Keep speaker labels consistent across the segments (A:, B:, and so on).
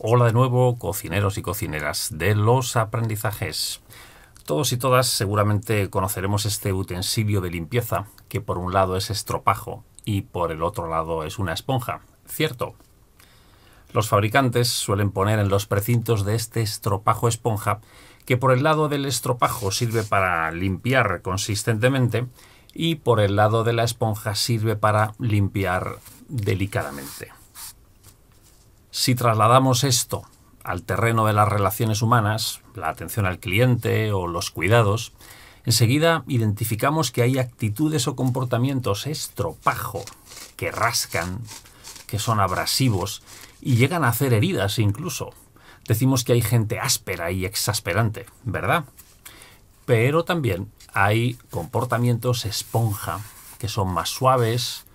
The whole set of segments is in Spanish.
A: Hola de nuevo, cocineros y cocineras de los aprendizajes. Todos y todas seguramente conoceremos este utensilio de limpieza, que por un lado es estropajo y por el otro lado es una esponja, ¿cierto? Los fabricantes suelen poner en los precintos de este estropajo esponja que por el lado del estropajo sirve para limpiar consistentemente y por el lado de la esponja sirve para limpiar delicadamente. Si trasladamos esto al terreno de las relaciones humanas, la atención al cliente o los cuidados, enseguida identificamos que hay actitudes o comportamientos estropajo que rascan, que son abrasivos y llegan a hacer heridas incluso. Decimos que hay gente áspera y exasperante, ¿verdad? Pero también hay comportamientos esponja que son más suaves,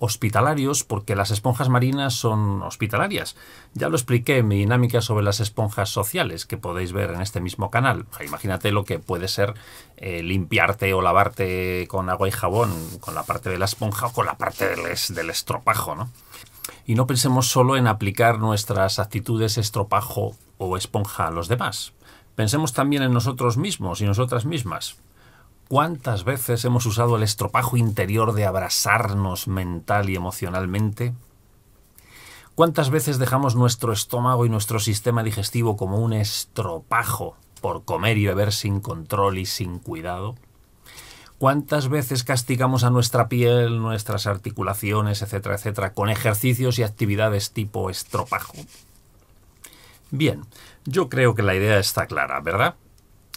A: hospitalarios porque las esponjas marinas son hospitalarias. Ya lo expliqué en mi dinámica sobre las esponjas sociales que podéis ver en este mismo canal. Imagínate lo que puede ser eh, limpiarte o lavarte con agua y jabón, con la parte de la esponja o con la parte del, del estropajo, ¿no? Y no pensemos solo en aplicar nuestras actitudes estropajo o esponja a los demás. Pensemos también en nosotros mismos y nosotras mismas. ¿Cuántas veces hemos usado el estropajo interior de abrasarnos mental y emocionalmente? ¿Cuántas veces dejamos nuestro estómago y nuestro sistema digestivo como un estropajo por comer y beber sin control y sin cuidado? ¿Cuántas veces castigamos a nuestra piel, nuestras articulaciones, etcétera, etcétera, con ejercicios y actividades tipo estropajo? Bien, yo creo que la idea está clara, ¿verdad?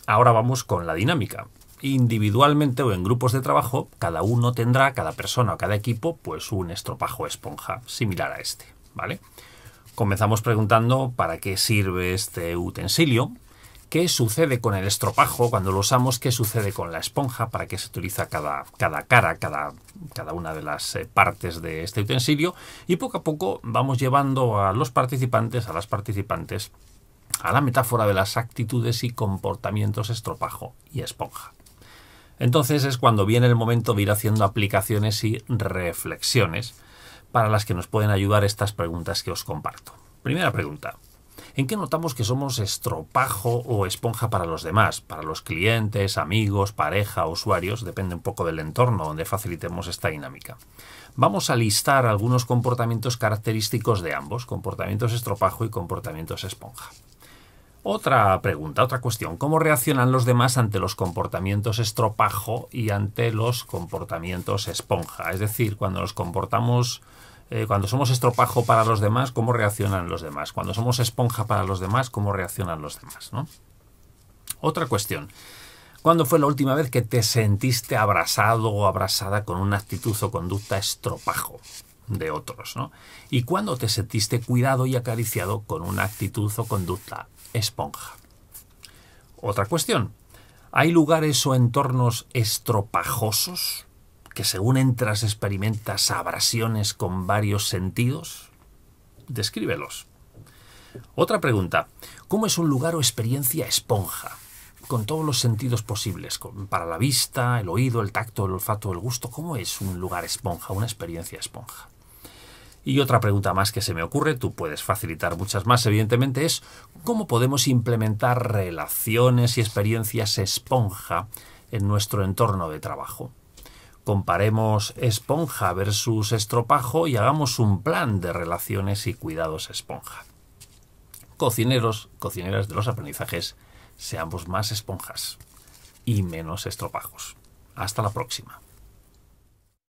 A: Ahora vamos con la dinámica individualmente o en grupos de trabajo, cada uno tendrá, cada persona o cada equipo, pues un estropajo esponja similar a este, ¿vale? Comenzamos preguntando para qué sirve este utensilio, qué sucede con el estropajo cuando lo usamos, qué sucede con la esponja, para qué se utiliza cada, cada cara, cada, cada una de las eh, partes de este utensilio y poco a poco vamos llevando a los participantes, a las participantes, a la metáfora de las actitudes y comportamientos estropajo y esponja. Entonces es cuando viene el momento de ir haciendo aplicaciones y reflexiones para las que nos pueden ayudar estas preguntas que os comparto. Primera pregunta. ¿En qué notamos que somos estropajo o esponja para los demás? Para los clientes, amigos, pareja, usuarios, depende un poco del entorno donde facilitemos esta dinámica. Vamos a listar algunos comportamientos característicos de ambos, comportamientos estropajo y comportamientos esponja. Otra pregunta, otra cuestión. ¿Cómo reaccionan los demás ante los comportamientos estropajo y ante los comportamientos esponja? Es decir, cuando nos comportamos, eh, cuando somos estropajo para los demás, ¿cómo reaccionan los demás? Cuando somos esponja para los demás, ¿cómo reaccionan los demás? Otra cuestión. ¿Cuándo fue la última vez que te sentiste abrasado o abrasada con una actitud o conducta estropajo? de otros. ¿no? ¿Y cuándo te sentiste cuidado y acariciado con una actitud o conducta esponja? Otra cuestión. ¿Hay lugares o entornos estropajosos que según entras experimentas abrasiones con varios sentidos? Descríbelos. Otra pregunta. ¿Cómo es un lugar o experiencia esponja? Con todos los sentidos posibles, para la vista, el oído, el tacto, el olfato, el gusto. ¿Cómo es un lugar esponja, una experiencia esponja? Y otra pregunta más que se me ocurre, tú puedes facilitar muchas más, evidentemente, es cómo podemos implementar relaciones y experiencias esponja en nuestro entorno de trabajo. Comparemos esponja versus estropajo y hagamos un plan de relaciones y cuidados esponja. Cocineros, cocineras de los aprendizajes, seamos más esponjas y menos estropajos. Hasta la próxima.